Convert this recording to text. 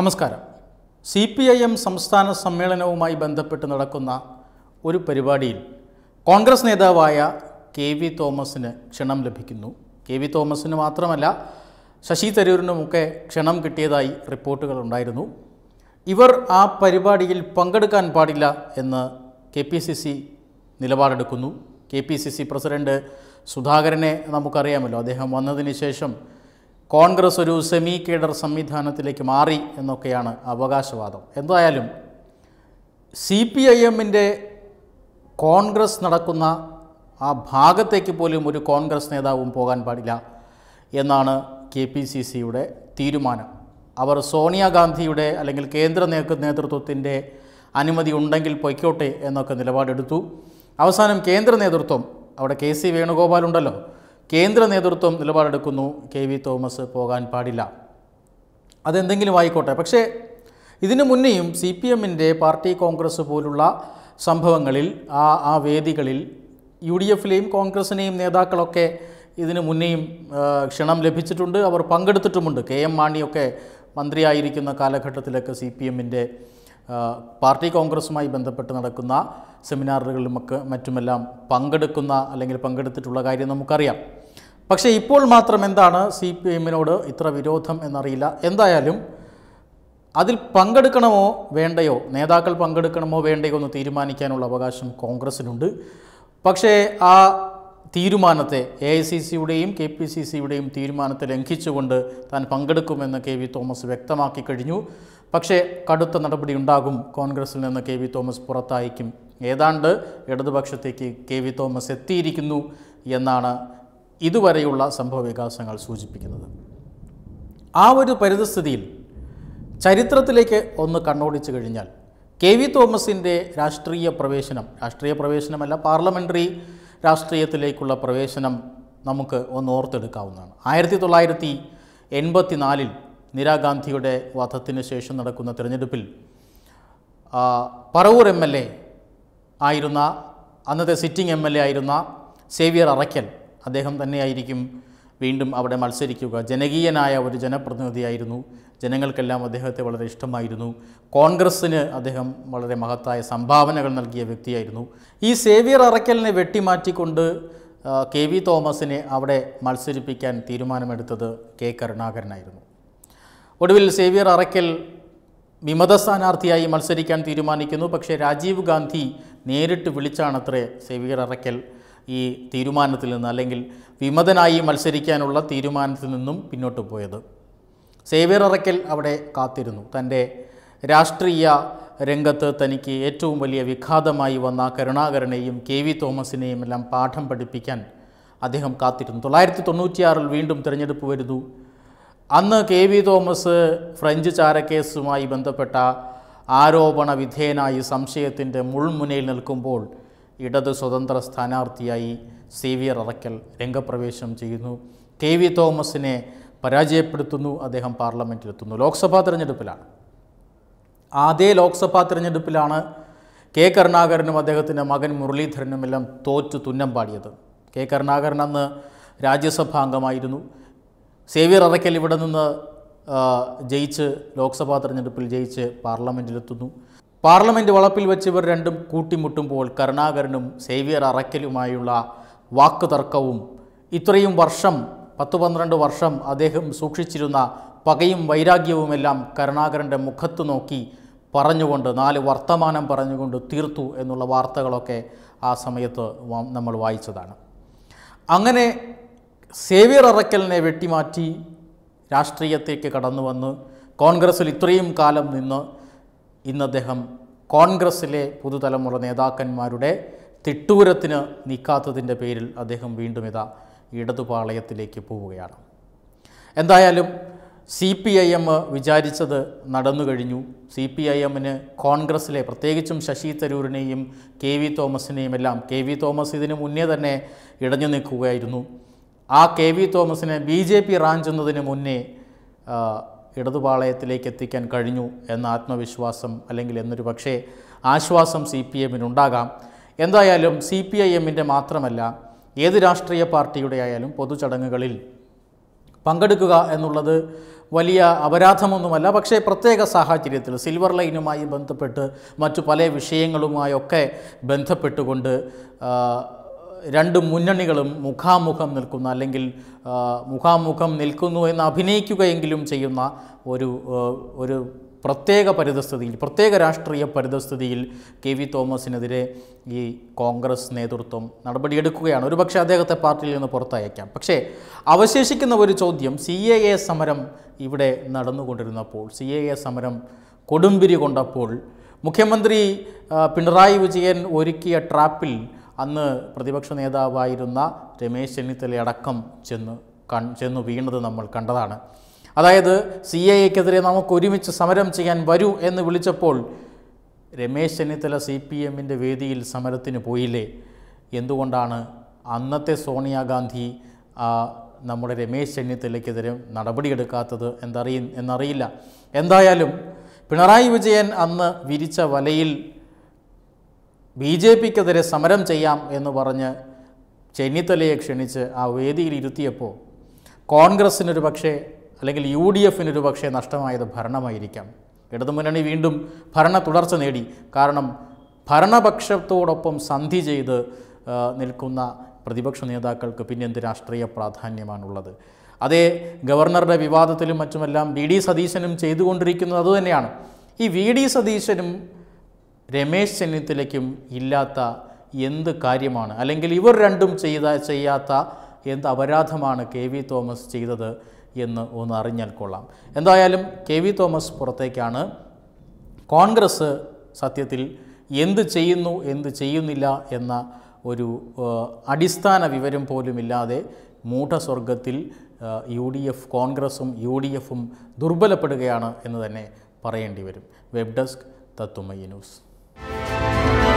നമസ്കാരം C P I M സംസ്ഥാന സമ്മേളനവുമായി ബന്ധപ്പെട്ട് നടക്കുന്ന ഒരു പരിപാടിയിൽ കോൺഗ്രസ് നേതാവായ കെ വി തോമസിന് ക്ഷണം ലഭിക്കുന്നു കെ വി തോമസിന് മാത്രമല്ല ശശി തരൂരിനുമൊക്കെ ക്ഷണം കിട്ടിയതായി റിപ്പോർട്ടുകൾ ഉണ്ടായിരുന്നു ഇവർ ആ പരിപാടിയിൽ പങ്കെടുക്കാൻ പാടില്ല എന്ന് കെ പി സി സി നിലപാടെടുക്കുന്നു K P C C president സുധാകരനെ നമുക്കറിയാമല്ലോ അദ്ദേഹം വന്നതിന് ശേഷം കോൺഗ്രസ് ഒരു സെമി കേഡർ സംവിധാനത്തിലേക്ക് മാറി എന്നൊക്കെയാണ് അവകാശവാദം എന്തായാലും സി പി ഐ എമ്മിൻ്റെ കോൺഗ്രസ് നടക്കുന്ന ആ ഭാഗത്തേക്ക് പോലും ഒരു കോൺഗ്രസ് നേതാവും പോകാൻ പാടില്ല എന്നാണ് കെ പി സി സിയുടെ തീരുമാനം അവർ സോണിയാഗാന്ധിയുടെ അല്ലെങ്കിൽ കേന്ദ്ര നേതൃത്വത്തിൻ്റെ അനുമതി ഉണ്ടെങ്കിൽ പൊയ്ക്കോട്ടെ എന്നൊക്കെ നിലപാടെടുത്തു അവസാനം കേന്ദ്ര നേതൃത്വം അവിടെ കെ സി വേണുഗോപാൽ ഉണ്ടല്ലോ കേന്ദ്ര നേതൃത്വം നിലപാടെടുക്കുന്നു കെ വി തോമസ് പോകാൻ പാടില്ല അതെന്തെങ്കിലും ആയിക്കോട്ടെ പക്ഷേ ഇതിനു മുന്നെയും സി പി എമ്മിൻ്റെ പാർട്ടി കോൺഗ്രസ് പോലുള്ള സംഭവങ്ങളിൽ ആ ആ വേദികളിൽ യു ഡി എഫിലെയും കോൺഗ്രസിനെയും നേതാക്കളൊക്കെ ഇതിനു മുന്നെയും ക്ഷണം ലഭിച്ചിട്ടുണ്ട് അവർ പങ്കെടുത്തിട്ടുമുണ്ട് കെ എം മാണിയൊക്കെ മന്ത്രിയായിരിക്കുന്ന കാലഘട്ടത്തിലൊക്കെ സി പി എമ്മിൻ്റെ പാർട്ടി കോൺഗ്രസുമായി ബന്ധപ്പെട്ട് നടക്കുന്ന സെമിനാറുകളിലും ഒക്കെ മറ്റുമെല്ലാം പങ്കെടുക്കുന്ന അല്ലെങ്കിൽ പങ്കെടുത്തിട്ടുള്ള കാര്യം നമുക്കറിയാം പക്ഷേ ഇപ്പോൾ മാത്രം എന്താണ് സി പി എമ്മിനോട് ഇത്ര വിരോധം എന്നറിയില്ല എന്തായാലും അതിൽ പങ്കെടുക്കണമോ വേണ്ടയോ നേതാക്കൾ പങ്കെടുക്കണമോ വേണ്ടയോ എന്ന് തീരുമാനിക്കാനുള്ള അവകാശം കോൺഗ്രസ്സിനുണ്ട് പക്ഷേ ആ തീരുമാനത്തെ എ ഐ സി സിയുടെയും കെ പി സി സിയുടെയും തീരുമാനത്തെ ലംഘിച്ചുകൊണ്ട് താൻ പങ്കെടുക്കുമെന്ന് കെ വി തോമസ് വ്യക്തമാക്കി കഴിഞ്ഞു പക്ഷേ കടുത്ത നടപടി ഉണ്ടാകും കോൺഗ്രസിൽ നിന്ന് കെ വി തോമസ് പുറത്തായിരിക്കും ഏതാണ്ട് ഇടതുപക്ഷത്തേക്ക് കെ വി തോമസ് എത്തിയിരിക്കുന്നു എന്നാണ് ഇതുവരെയുള്ള സംഭവ വികാസങ്ങൾ സൂചിപ്പിക്കുന്നത് ആ ഒരു പരിതസ്ഥിതിയിൽ ചരിത്രത്തിലേക്ക് ഒന്ന് കണ്ണോടിച്ചു കഴിഞ്ഞാൽ കെ വി തോമസിൻ്റെ രാഷ്ട്രീയ പ്രവേശനം രാഷ്ട്രീയ പ്രവേശനമല്ല പാർലമെൻ്ററി രാഷ്ട്രീയത്തിലേക്കുള്ള പ്രവേശനം നമുക്ക് ഒന്ന് ഓർത്തെടുക്കാവുന്നതാണ് ആയിരത്തി തൊള്ളായിരത്തി എൺപത്തി നാലിൽ ഇന്ദിരാഗാന്ധിയുടെ വധത്തിന് ശേഷം നടക്കുന്ന തിരഞ്ഞെടുപ്പിൽ പറവൂർ എം എൽ എ ആയിരുന്ന അന്നത്തെ സിറ്റിംഗ് എം എൽ എ ആയിരുന്ന സേവിയർ അറയ്ക്കൽ അദ്ദേഹം തന്നെയായിരിക്കും വീണ്ടും അവിടെ മത്സരിക്കുക ജനകീയനായ ഒരു ജനപ്രതിനിധിയായിരുന്നു ജനങ്ങൾക്കെല്ലാം അദ്ദേഹത്തെ വളരെ ഇഷ്ടമായിരുന്നു കോൺഗ്രസ്സിന് അദ്ദേഹം വളരെ മഹത്തായ സംഭാവനകൾ നൽകിയ വ്യക്തിയായിരുന്നു ഈ സേവിയർ അറയ്ക്കലിനെ വെട്ടിമാറ്റിക്കൊണ്ട് കെ വി തോമസിനെ അവിടെ മത്സരിപ്പിക്കാൻ തീരുമാനമെടുത്തത് കെ കരുണാകരനായിരുന്നു ഒടുവിൽ സേവിയർ അറയ്ക്കൽ വിമത സ്ഥാനാർത്ഥിയായി മത്സരിക്കാൻ തീരുമാനിക്കുന്നു പക്ഷേ രാജീവ് ഗാന്ധി നേരിട്ട് വിളിച്ചാണത്രേ സെവീർ അറയ്ക്കൽ ഈ തീരുമാനത്തിൽ നിന്ന് അല്ലെങ്കിൽ വിമതനായി മത്സരിക്കാനുള്ള തീരുമാനത്തിൽ നിന്നും പിന്നോട്ട് പോയത് സേവ്യർ അറയ്ക്കൽ അവിടെ കാത്തിരുന്നു തൻ്റെ രാഷ്ട്രീയ രംഗത്ത് തനിക്ക് ഏറ്റവും വലിയ വിഘാതമായി വന്ന കരുണാകരനെയും കെ വി തോമസിനെയും എല്ലാം പാഠം പഠിപ്പിക്കാൻ അദ്ദേഹം കാത്തിരുന്നു തൊള്ളായിരത്തി തൊണ്ണൂറ്റിയാറിൽ വീണ്ടും തിരഞ്ഞെടുപ്പ് വരുന്നു അന്ന് കെ വി തോമസ് ഫ്രഞ്ച് ചാരക്കേസുമായി ബന്ധപ്പെട്ട ആരോപണ വിധേയനായി സംശയത്തിൻ്റെ മുൾമുനയിൽ നിൽക്കുമ്പോൾ ഇടത് സ്വതന്ത്ര സ്ഥാനാർത്ഥിയായി സി വി രംഗപ്രവേശം ചെയ്യുന്നു കെ വി തോമസിനെ പരാജയപ്പെടുത്തുന്നു അദ്ദേഹം പാർലമെൻറ്റിലെത്തുന്നു ലോക്സഭാ തിരഞ്ഞെടുപ്പിലാണ് അതേ ലോക്സഭാ തിരഞ്ഞെടുപ്പിലാണ് കെ കരുണാകരനും അദ്ദേഹത്തിൻ്റെ മകൻ മുരളീധരനും എല്ലാം തോറ്റു തുന്നം പാടിയത് കെ കരുണാകരൻ അന്ന് രാജ്യസഭാ അംഗമായിരുന്നു സേവ്യർ അറയ്ക്കൽ ഇവിടെ നിന്ന് ജയിച്ച് ലോക്സഭാ തെരഞ്ഞെടുപ്പിൽ ജയിച്ച് പാർലമെൻറ്റിലെത്തുന്നു പാർലമെൻറ്റ് വളപ്പിൽ വെച്ച് ഇവർ രണ്ടും കൂട്ടിമുട്ടുമ്പോൾ കരുണാകരനും സേവ്യർ അറയ്ക്കലുമായുള്ള വാക്കുതർക്കവും ഇത്രയും വർഷം പത്ത് പന്ത്രണ്ട് വർഷം അദ്ദേഹം സൂക്ഷിച്ചിരുന്ന പകയും വൈരാഗ്യവുമെല്ലാം കരുണാകരൻ്റെ മുഖത്ത് നോക്കി പറഞ്ഞുകൊണ്ട് നാല് വർത്തമാനം പറഞ്ഞുകൊണ്ട് തീർത്തു എന്നുള്ള വാർത്തകളൊക്കെ ആ സമയത്ത് നമ്മൾ വായിച്ചതാണ് അങ്ങനെ സേവ്യർ അറക്കലിനെ വെട്ടിമാറ്റി രാഷ്ട്രീയത്തേക്ക് കടന്നു വന്ന് കോൺഗ്രസ്സിൽ ഇത്രയും കാലം നിന്ന് ഇന്ന് അദ്ദേഹം കോൺഗ്രസ്സിലെ പുതുതലമുറ നേതാക്കന്മാരുടെ തിട്ടൂരത്തിന് നിൽക്കാത്തതിൻ്റെ പേരിൽ അദ്ദേഹം വീണ്ടും ഇതാ ഇടതുപാളയത്തിലേക്ക് പോവുകയാണ് എന്തായാലും സി പി ഐ എം വിചാരിച്ചത് നടന്നു കഴിഞ്ഞു സി പി ഐ എമ്മിന് കോൺഗ്രസ്സിലെ പ്രത്യേകിച്ചും ശശി തരൂരിനെയും കെ വി തോമസിനെയും എല്ലാം കെ വി തോമസ് ഇതിനു മുന്നേ തന്നെ ഇടഞ്ഞു നിൽക്കുകയായിരുന്നു ആ കെ വി തോമസിനെ ബി ജെ പി റാഞ്ചുന്നതിന് മുന്നേ ഇടതുപാളയത്തിലേക്ക് എത്തിക്കാൻ കഴിഞ്ഞു എന്ന ആത്മവിശ്വാസം അല്ലെങ്കിൽ എന്നൊരു പക്ഷേ ആശ്വാസം സി പി എമ്മിനുണ്ടാകാം എന്തായാലും സി പി ഐ എമ്മിൻ്റെ മാത്രമല്ല ഏത് രാഷ്ട്രീയ പാർട്ടിയുടെ ആയാലും പൊതുചടങ്ങുകളിൽ പങ്കെടുക്കുക എന്നുള്ളത് വലിയ അപരാധമൊന്നുമല്ല പക്ഷേ പ്രത്യേക സാഹചര്യത്തിൽ സിൽവർ ലൈനുമായി ബന്ധപ്പെട്ട് മറ്റു പല വിഷയങ്ങളുമായൊക്കെ ബന്ധപ്പെട്ടുകൊണ്ട് രണ്ട് മുന്നണികളും മുഖാമുഖം നിൽക്കുന്ന അല്ലെങ്കിൽ മുഖാമുഖം നിൽക്കുന്നു എന്ന് അഭിനയിക്കുകയെങ്കിലും ചെയ്യുന്ന ഒരു ഒരു പ്രത്യേക പരിതസ്ഥിതിയിൽ പ്രത്യേക രാഷ്ട്രീയ പരിതസ്ഥിതിയിൽ കെ വി തോമസിനെതിരെ ഈ കോൺഗ്രസ് നേതൃത്വം നടപടിയെടുക്കുകയാണ് ഒരുപക്ഷെ അദ്ദേഹത്തെ പാർട്ടിയിൽ നിന്ന് പുറത്തയക്കാം പക്ഷേ അവശേഷിക്കുന്ന ഒരു ചോദ്യം സി എ എ സമരം ഇവിടെ നടന്നുകൊണ്ടിരുന്നപ്പോൾ സി എ എ സമരം കൊടുമ്പിരി കൊണ്ടപ്പോൾ മുഖ്യമന്ത്രി പിണറായി വിജയൻ ഒരുക്കിയ ട്രാപ്പിൽ അന്ന് പ്രതിപക്ഷ നേതാവായിരുന്ന രമേശ് അടക്കം ചെന്ന് കൺ ചെന്ന് വീണത് നമ്മൾ കണ്ടതാണ് അതായത് സി എ എക്കെതിരെ നമുക്ക് ഒരുമിച്ച് സമരം ചെയ്യാൻ വരൂ എന്ന് വിളിച്ചപ്പോൾ രമേശ് ചെന്നിത്തല സി പി എമ്മിൻ്റെ വേദിയിൽ സമരത്തിന് പോയില്ലേ എന്തുകൊണ്ടാണ് അന്നത്തെ സോണിയാഗാന്ധി നമ്മുടെ രമേശ് ചെന്നിത്തലയ്ക്കെതിരെ നടപടിയെടുക്കാത്തത് എന്തറിയ എന്നറിയില്ല എന്തായാലും പിണറായി വിജയൻ അന്ന് വിരിച്ച വലയിൽ ബി ജെ പിക്കെതിരെ സമരം ചെയ്യാം എന്ന് പറഞ്ഞ് ചെന്നിത്തലയെ ക്ഷണിച്ച് ആ വേദിയിൽ ഇരുത്തിയപ്പോൾ കോൺഗ്രസ്സിനൊരു പക്ഷേ അല്ലെങ്കിൽ യു ഡി എഫിനൊരു പക്ഷേ നഷ്ടമായത് ഭരണമായിരിക്കാം ഇടതുമുന്നണി വീണ്ടും ഭരണ തുടർച്ച നേടി കാരണം ഭരണപക്ഷത്തോടൊപ്പം സന്ധി ചെയ്ത് നിൽക്കുന്ന പ്രതിപക്ഷ നേതാക്കൾക്ക് എന്ത് രാഷ്ട്രീയ പ്രാധാന്യമാണുള്ളത് അതേ ഗവർണറുടെ വിവാദത്തിലും മറ്റുമെല്ലാം വി ഡി സതീശനും ചെയ്തുകൊണ്ടിരിക്കുന്നത് അതുതന്നെയാണ് ഈ വി ഡി സതീശനും രമേശ് ചെന്നിത്തലയ്ക്കും ഇല്ലാത്ത എന്ത് കാര്യമാണ് അല്ലെങ്കിൽ ഇവർ രണ്ടും ചെയ്ത ചെയ്യാത്ത എന്ത് അപരാധമാണ് കെ വി തോമസ് ചെയ്തത് എന്ന് ഒന്ന് അറിഞ്ഞാൽ കൊള്ളാം എന്തായാലും കെ വി തോമസ് പുറത്തേക്കാണ് കോൺഗ്രസ് സത്യത്തിൽ എന്ത് ചെയ്യുന്നു എന്ത് ചെയ്യുന്നില്ല എന്ന ഒരു അടിസ്ഥാന വിവരം പോലുമില്ലാതെ മൂഢസ്വർഗത്തിൽ യു ഡി എഫ് കോൺഗ്രസും യു ഡി എഫും ദുർബലപ്പെടുകയാണ് എന്ന് തന്നെ പറയേണ്ടി വരും വെബ് ഡെസ്ക് തത്തുമയ്യ ന്യൂസ് Thank you.